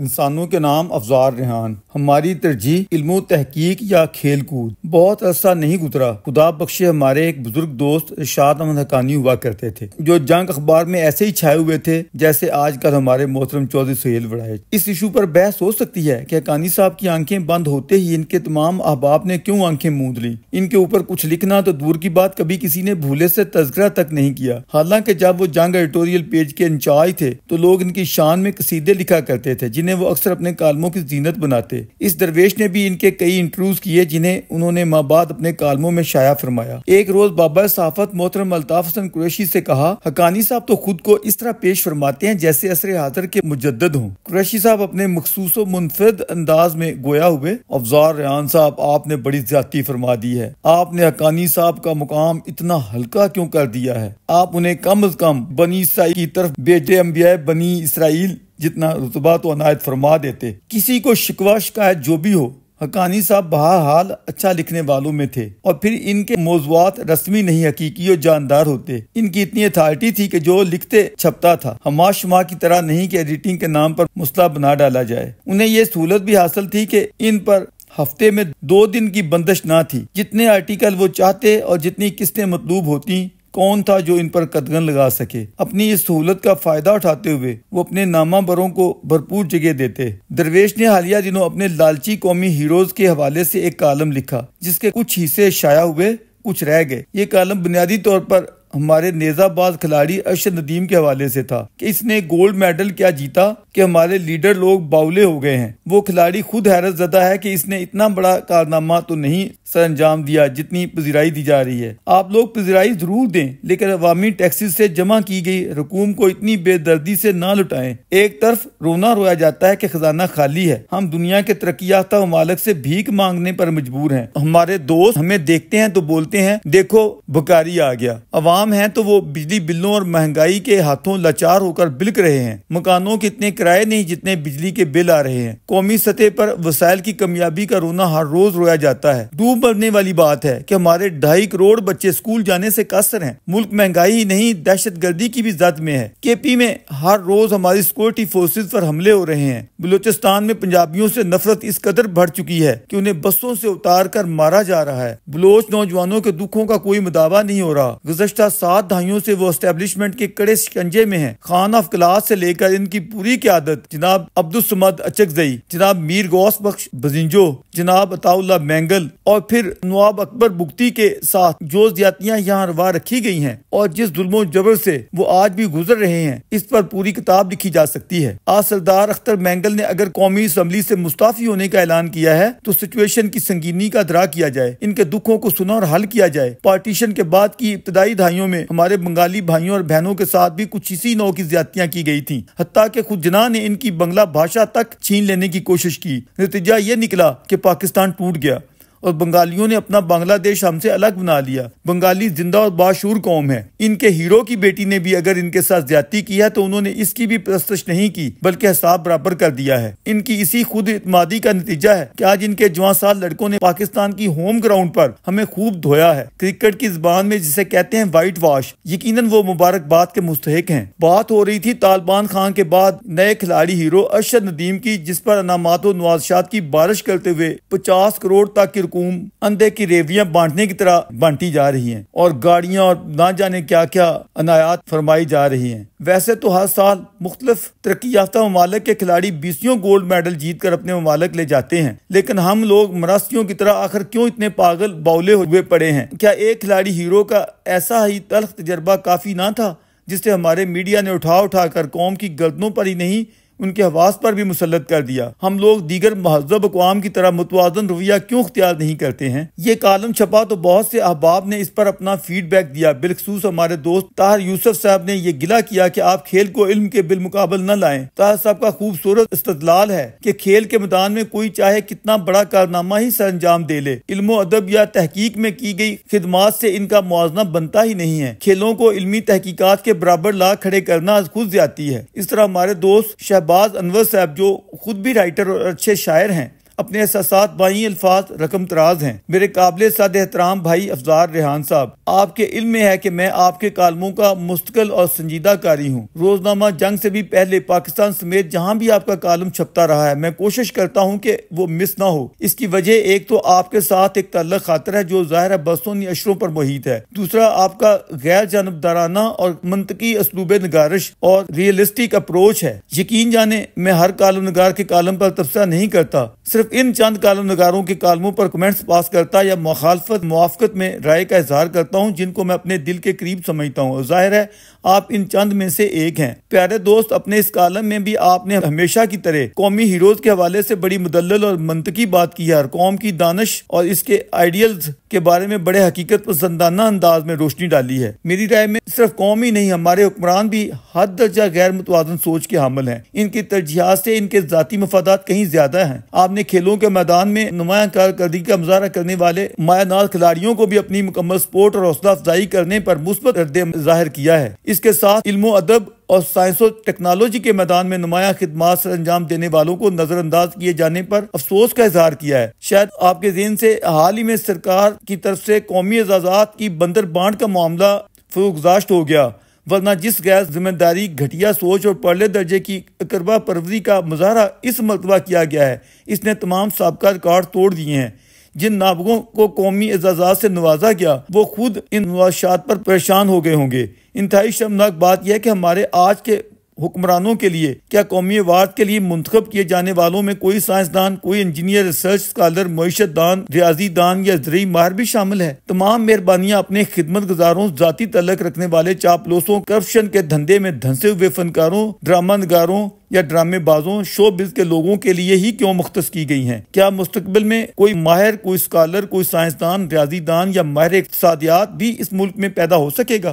इंसानों के नाम अफजार रेहान हमारी तरजीह इलमो तहकीक या खेल कूद बहुत अरसा नहीं गुजरा खुदा बख्शे हमारे एक बुजुर्ग दोस्त इर्शाद अहमद हकानी हुआ करते थे जो जंग अखबार में ऐसे ही छाए हुए थे जैसे आजकल हमारे मोहतरम चौधरी सुहेल वड़ाइज इस इशू पर बहस हो सकती है की हकानी साहब की आंखें बंद होते ही इनके तमाम अहबाब ने क्यूँ आंखें मूंद ली इनके ऊपर कुछ लिखना तो दूर की बात कभी किसी ने भूले ऐसी तस्करा तक नहीं किया हालांकि जब वो जंग एडिटोरियल पेज के इंचार्ज थे तो लोग इनकी शान में कसीदे लिखा करते थे जिन्हें वो अक्सर अपने कालमों की जीनत बनाते इस दरवेश ने भी इनके कई इंटरव्यूज किए जिन्हें उन्होंने माँ बाद अपने कालमों में शाया फरमाया एक रोज बाबा साफत मोहतरम अल्ताफ हसन कुरैशी से कहा हकानी साहब तो खुद को इस तरह पेश फरमाते हैं जैसे असर हाजर के मुजद हों कुरैशी साहब अपने मखसूस मुनफरद अंदाज में गोया हुए अफजार रेहान साहब आपने बड़ी ज्यादा फरमा दी है आपने हकानी साहब का मुकाम इतना हल्का क्यों कर दिया है आप उन्हें कम अज कम बनी इसराइल की तरफ बेटे अम्बिया बनी इसराइल जितना रुतबा तो अनायत फरमा देते किसी को शिकवा शिकायत जो भी हो हकानी साहब बहा हाल अच्छा लिखने वालों में थे और फिर इनके मौजूद रस्मी नहीं हकीकी और जानदार होते इनकी इतनी अथॉरिटी थी कि जो लिखते छपता था हमा शुमा की तरह नहीं कि एडिटिंग के नाम पर मुसला बना डाला जाए उन्हें ये सहूलत भी हासिल थी कि इन पर हफ्ते में दो दिन की बंदिश ना थी जितने आर्टिकल वो चाहते और जितनी किस्तें मतलूब होती कौन था जो इन पर कदगन लगा सके अपनी इस सहूलत का फायदा उठाते हुए वो अपने नामा बरों को भरपूर जगह देते दरवेश ने हालिया दिनों अपने लालची कौमी हीरोज के हवाले से एक कालम लिखा जिसके कुछ हिस्से शाया हुए कुछ रह गए ये कालम बुनियादी तौर पर हमारे नेजाबाज खिलाड़ी अरशद नदीम के हवाले से था कि इसने गोल्ड मेडल क्या जीता कि हमारे लीडर लोग बावले हो गए हैं वो खिलाड़ी खुद हैरत जदा है कि इसने इतना बड़ा कारनामा तो नहीं सर अंजाम दिया जितनी पजराई दी जा रही है आप लोग पजराई जरूर दें लेकिन अवामी टैक्सी से जमा की गई रकूम को इतनी बेदर्दी से ना लुटाए एक तरफ रोना रोया जाता है कि खजाना खाली है हम दुनिया के तरक्की याफ्ता ममालक से भीख मांगने पर मजबूर हैं हमारे दोस्त हमें देखते हैं तो बोलते हैं देखो भकारी आ गया अवाम आवाम है तो वो बिजली बिलों और महंगाई के हाथों लाचार होकर बिलक रहे हैं मकानों के इतने किराए नहीं जितने बिजली के बिल आ रहे हैं कौमी सतह पर वसाइल की कमयाबी का रोना हर रोज रोया जाता है डूब मरने वाली बात है की हमारे ढाई करोड़ बच्चे स्कूल जाने से कसर है मुल्क महंगाई ही नहीं दहशत गर्दी की भी जद में है के पी में हर रोज हमारी सिक्योरिटी फोर्सेज पर हमले हो रहे हैं बलोचिस्तान में पंजाबियों से नफरत इस कदर बढ़ चुकी है कि उन्हें बसों से उतार कर मारा जा रहा है बलोच नौजवानों के दुखों का कोई मुदावा नहीं हो रहा गुजशत सात धाइयों से वो एस्टेब्लिशमेंट के कड़े शिकंजे में है खान ऑफ क्लास से लेकर इनकी पूरी क्यादत जनाब अब्दुलसमद अचकजई जनाब मीर गौस बख्श बजिंजो जनाब अताउल्ला मैंगल और फिर नवाब अकबर बुक्ति के साथ जो ज्यादा यहाँ रवा रखी गई है और जिस जुल्मो जबर से वो आज भी गुजर रहे हैं इस पर पूरी किताब लिखी जा सकती है आज सरदार अख्तर मैंगल ने अगर कौमी असम्बली से मुस्ताफी होने का ऐलान किया है तो सिचुएशन की संगीनी का दरा किया जाए इनके दुखों को सुना और हल किया जाए पार्टीशन के बाद की इब्तदाई धाइयों कहानियों में हमारे बंगाली भाइयों और बहनों के साथ भी कुछ इसी नौ की ज्यादतियाँ की गई थी हत्या के खुद जना ने इनकी बंगला भाषा तक छीन लेने की कोशिश की नतीजा ये निकला की पाकिस्तान टूट गया और बंगालियों ने अपना बांग्लादेश हमसे अलग बना लिया बंगाली जिंदा और बाशूर कौम है इनके हीरो की बेटी ने भी अगर इनके साथ ज्यादा की है तो उन्होंने इसकी भी प्रस्तश नहीं की बल्कि हिसाब बराबर कर दिया है इनकी इसी खुद इतमादी का नतीजा है की आज इनके जुआ साल लड़कों ने पाकिस्तान की होम ग्राउंड पर हमें खूब धोया है क्रिकेट की जबान में जिसे कहते हैं वाइट वॉश यकीन वो मुबारकबाद के मुस्तक है बात हो रही थी तालिबान खान के बाद नए खिलाड़ी हीरो अरशद नदीम की जिस पर अनामात नवाजशात की बारिश करते हुए पचास करोड़ तक की हकूम अंधे की रेवियां बांटने की तरह बांटी जा रही हैं और गाड़ियां और ना जाने क्या क्या अनायात फरमाई जा रही हैं वैसे तो हर साल मुख्तलिफ तरक्की याफ्ता ममालक के खिलाड़ी बीसियों गोल्ड मेडल जीत कर अपने ममालक ले जाते हैं लेकिन हम लोग मरासियों की तरह आखिर क्यों इतने पागल बाउले हुए पड़े हैं क्या एक खिलाड़ी हीरो का ऐसा ही तलख तजर्बा काफी ना था जिससे हमारे मीडिया ने उठा उठा कर कौम की गर्दनों पर ही नहीं उनके हवास पर भी मुसलत कर दिया हम लोग दीगर महजब अकवाम की तरह मुतवाजन रवैया क्यों अख्तियार नहीं करते हैं ये कालम छपा तो बहुत से अहबाब ने इस पर अपना फीडबैक दिया बिलखसूस हमारे दोस्त ताहर यूसफ साहब ने यह गिला किया कि आप खेल को इल्म के बिलमुकाबल न लाए ताहर साहब का खूबसूरत इस्तलाल है कि खेल के मैदान में कोई चाहे कितना बड़ा कारनामा ही सर अंजाम दे ले इल्म अदब या तहकीक में की गई खिदमात से इनका मुआजना बनता ही नहीं है खेलों को इलमी तहकीकत के बराबर ला खड़े करना खुद जाती है इस तरह हमारे दोस्त शह शहबाज अनवर साहब जो खुद भी राइटर और अच्छे शायर हैं अपने एहसास बाई अल्फाज रकम तराज हैं मेरे काबिल सद एहतराम भाई अफजार रेहान साहब आपके इल्म में है कि मैं आपके कालमों का मुस्तकिल और संजीदा कारी हूँ रोजनामा जंग से भी पहले पाकिस्तान समेत जहाँ भी आपका कालम छपता रहा है मैं कोशिश करता हूँ कि वो मिस ना हो इसकी वजह एक तो आपके साथ एक तल्ल खातर है जो ज़ाहिर बसोनी अशरों पर मुहित है दूसरा आपका गैर जानबदाराना और मनतकी असलूब नगारश और रियलिस्टिक अप्रोच है यकीन जाने मैं हर कालम नगार के कालम पर तबसा नहीं करता सिर्फ सिर्फ इन चंद कालम नगारों के कालमों पर कमेंट्स पास करता या मुखालफत मुआफ़त में राय का इजहार करता हूँ जिनको मैं अपने दिल के करीब समझता हूँ जाहिर है आप इन चंद में से एक हैं प्यारे दोस्त अपने इस कालम में भी आपने हमेशा की तरह कौमी हीरोज के हवाले से बड़ी मुदल और मनतकी बात की है और कौम की दानश और इसके आइडियल्स के बारे में बड़े हकीकत पसंदाना अंदाज में रोशनी डाली है मेरी राय में सिर्फ कौम ही नहीं हमारे हुक्मरान भी हद दर्जा गैर मुतवाजन सोच के हामिल हैं इनकी तरजीहत से इनके जाती मफादात कहीं ज्यादा हैं आपने खेलों के मैदान में नुमाया कारकर्दगी का मुजाहरा करने वाले मायानाज खिलाड़ियों को भी अपनी मुकम्मल स्पोर्ट और हौसला अफजाई करने पर मुस्बत जाहिर किया है इसके साथ इल्मो अदब और साइंस और टेक्नोलॉजी के मैदान में नुमाया खदमात अंजाम देने वालों को नजरअंदाज किए जाने पर अफसोस का इजहार किया है शायद आपके जेन से हाल ही में सरकार की तरफ से कौमी एजाजात की बंदर बांट का मामला फरोगजाश्त हो गया वरना जिस गैर जिम्मेदारी घटिया सोच और पहले दर्जे की अकरबा परवरी का मुजाहरा इस मरतबा किया गया है इसने तमाम सबका रिकॉर्ड तोड़ दिए हैं जिन नावकों को कौमी एजाजा से नवाजा गया वो खुद इन नवाशात पर परेशान हो गए होंगे इंतहाई शर्मनाक बात यह कि हमारे आज के हुक्मरानों के लिए क्या कौमी वार्ड के लिए मुंतब किए जाने वालों में कोई साइंसदान कोई इंजीनियर रिसर्च स्कॉलर मीशत दान रियाजी दान या जरिए माहर भी शामिल है तमाम मेहरबानियाँ अपने खिदमत गुजारों जाती तलक रखने वाले चापलोसों करप्शन के धंधे में धंसे हुए फनकारों ड्रामा नगारों या ड्रामेबाजों शो बिज के लोगों के लिए ही क्यों मुख्त की गई हैं क्या मुस्तबिल में कोई माहिर कोई स्कॉलर कोई साइंसदान रियाजीदान या माहिर इकतियात भी इस मुल्क में पैदा हो सकेगा